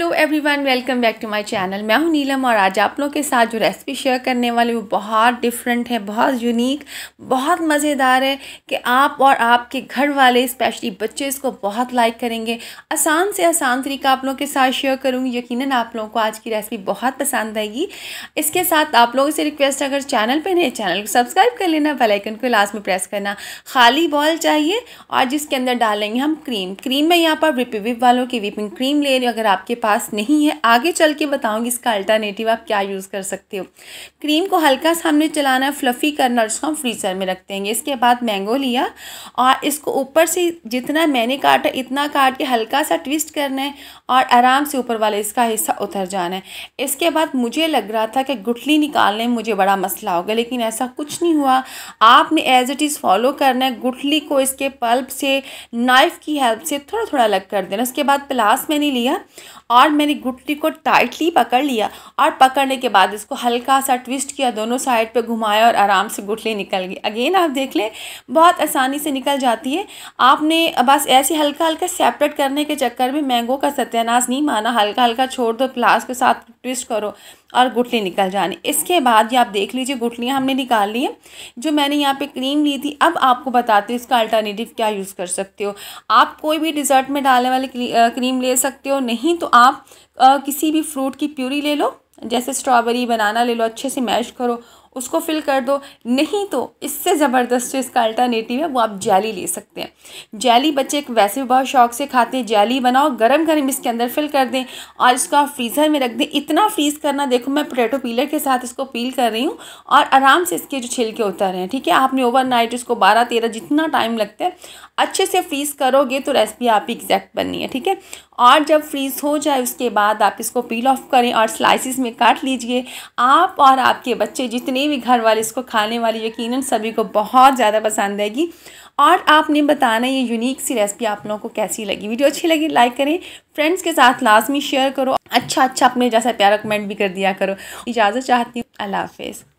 hello everyone welcome back to my channel मैं हूं नीलम और आज आप लोगों के साथ जो रेसिपी शेयर करने वाली वो बहुत डिफरेंट है बहुत यूनिक बहुत मज़ेदार है कि आप और आपके घर वाले स्पेशली बच्चे इसको बहुत लाइक करेंगे आसान से आसान तरीका आप लोगों के साथ शेयर करूंगी यकीन आप लोगों को आज की रेसिपी बहुत पसंद आएगी इसके साथ आप लोगों से रिक्वेस्ट अगर चैनल पर नहीं चैनल को सब्सक्राइब कर लेना बेलाइकन को लास्ट में प्रेस करना खाली बॉल चाहिए और जिसके अंदर डालेंगे हम क्रीम क्रीम में यहाँ पर विप विप वालों की विपिंग क्रीम ले रही अगर आपके पास पास नहीं है आगे चल के बताऊँगी इसका अल्टरनेटिव आप क्या यूज़ कर सकते हो क्रीम को हल्का सामने चलाना है फ्लफ़ी करना और उसको हम फ्रीजर में रखते हैं इसके बाद मैंगो लिया और इसको ऊपर से जितना मैंने काटा इतना काट के हल्का सा ट्विस्ट करना है और आराम से ऊपर वाला इसका हिस्सा उतर जाना है इसके बाद मुझे लग रहा था कि गुठली निकालने में मुझे बड़ा मसला होगा लेकिन ऐसा कुछ नहीं हुआ आपने एज इट इज़ फॉलो करना है गुठली को इसके पल्प से नाइफ़ की हेल्प से थोड़ा थोड़ा अलग कर देना उसके बाद प्लास मैंने लिया और और मैंने गुटली को टाइटली पकड़ लिया और पकड़ने के बाद इसको हल्का सा ट्विस्ट किया दोनों साइड पे घुमाया और आराम से गुटली निकल गई अगेन आप देख लें बहुत आसानी से निकल जाती है आपने बस ऐसे हल्का हल्का सेपरेट करने के चक्कर में मैंगो का सत्यानाश नहीं माना हल्का हल्का छोड़ दो प्लास के साथ ट्विस्ट करो और गुठली निकल जानी इसके बाद ये आप देख लीजिए गुठलियाँ हमने निकाल ली हैं जो मैंने यहाँ पे क्रीम ली थी अब आपको बताती हूँ इसका अल्टरनेटिव क्या यूज़ कर सकते हो आप कोई भी डिज़र्ट में डालने वाली क्रीम ले सकते हो नहीं तो आप किसी भी फ्रूट की प्यूरी ले लो जैसे स्ट्रॉबेरी बनाना ले लो अच्छे से मैश करो उसको फिल कर दो नहीं तो इससे ज़बरदस्त जो इसका अल्टरनेटिव है वो आप जैली ले सकते हैं जैली बच्चे एक वैसे भी बहुत शौक से खाते हैं जैली बनाओ गर्म गर्म इसके अंदर फिल कर दें और इसको आप फ्रीज़र में रख दें इतना फ्रीज़ करना देखो मैं पोटैटो पीलर के साथ इसको पील कर रही हूँ और आराम से इसके जो छिलके उतर रहे हैं ठीक है आपने नाइट इसको बारह तेरह जितना टाइम लगता है अच्छे से फ्रीज़ करोगे तो रेसिपी आपकी एग्जैक्ट बननी है ठीक है और जब फ्रीज़ हो जाए उसके बाद आप इसको पील ऑफ करें और स्लाइसिस में काट लीजिए आप और आपके बच्चे जितने बनी भी घर वाले इसको खाने वाली यकीन सभी को बहुत ज़्यादा पसंद आएगी और आपने बताना ये यूनिक सी रेसिपी आप लोगों को कैसी लगी वीडियो अच्छी लगी लाइक करें फ्रेंड्स के साथ लाजमी शेयर करो अच्छा अच्छा अपने जैसा प्यारा कमेंट भी कर दिया करो इजाज़त चाहती हूँ अल्लाह हाफिज़